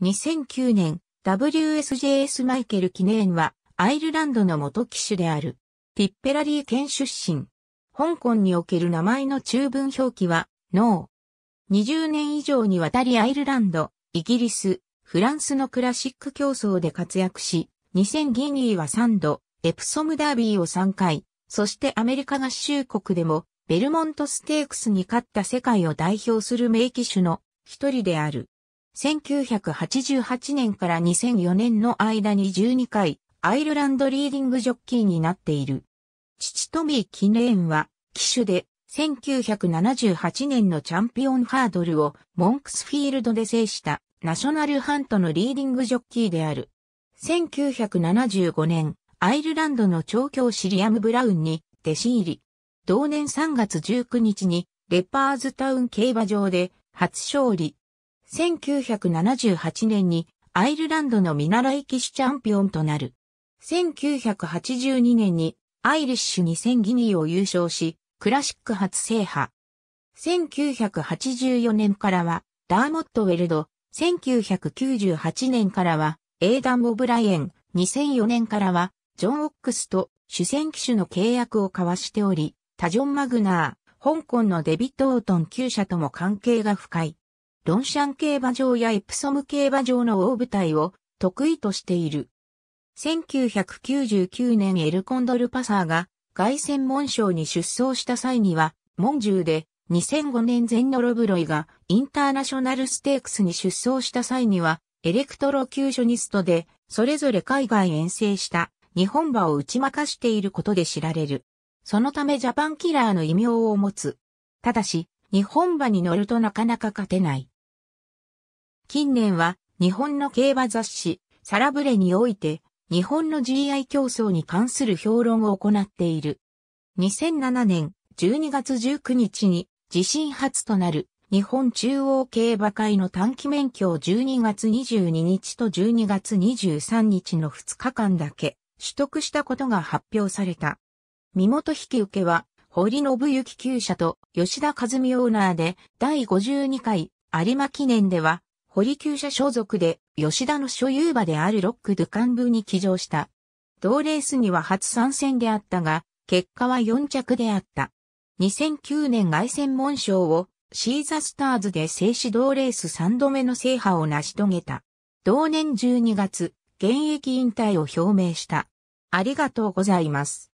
2009年、WSJS マイケル・キネーンは、アイルランドの元騎手である。ティッペラリー県出身。香港における名前の中文表記は、ノー。20年以上にわたりアイルランド、イギリス、フランスのクラシック競争で活躍し、2000ギニーは3度、エプソムダービーを3回、そしてアメリカ合衆国でも、ベルモントステークスに勝った世界を代表する名騎手の一人である。1988年から2004年の間に12回、アイルランドリーディングジョッキーになっている。父トミー・キネーンは、騎手で、1978年のチャンピオンハードルをモンクスフィールドで制したナショナルハントのリーディングジョッキーである。1975年、アイルランドの調教シリアム・ブラウンに弟子入り。同年3月19日にレパーズタウン競馬場で初勝利。1978年にアイルランドの見習い騎士チャンピオンとなる。1982年にアイリッシュ2000ギニーを優勝し、クラシック初制覇。1984年からはダーモットウェルド、1998年からはエイダン・オブライエン、2004年からはジョン・オックスと主戦騎手の契約を交わしており、タジョン・マグナー、香港のデビット・オートン旧社とも関係が深い。ロンシャン競馬場やエプソム競馬場の大舞台を得意としている。1999年エルコンドルパサーが凱旋門賞に出走した際には、門中で2005年前のロブロイがインターナショナルステークスに出走した際には、エレクトロキューショニストで、それぞれ海外遠征した日本馬を打ち負かしていることで知られる。そのためジャパンキラーの異名を持つ。ただし、日本馬に乗るとなかなか勝てない。近年は日本の競馬雑誌サラブレにおいて日本の GI 競争に関する評論を行っている。2007年12月19日に自身初となる日本中央競馬会の短期免許を12月22日と12月23日の2日間だけ取得したことが発表された。身元引受は堀信幸厩舎と吉田和美オーナーで第52回有馬記念では堀厩舎所属で、吉田の所有馬であるロック・ドゥカンブに騎乗した。同レースには初参戦であったが、結果は4着であった。2009年凱旋門賞をシーザスターズで静止同レース3度目の制覇を成し遂げた。同年12月、現役引退を表明した。ありがとうございます。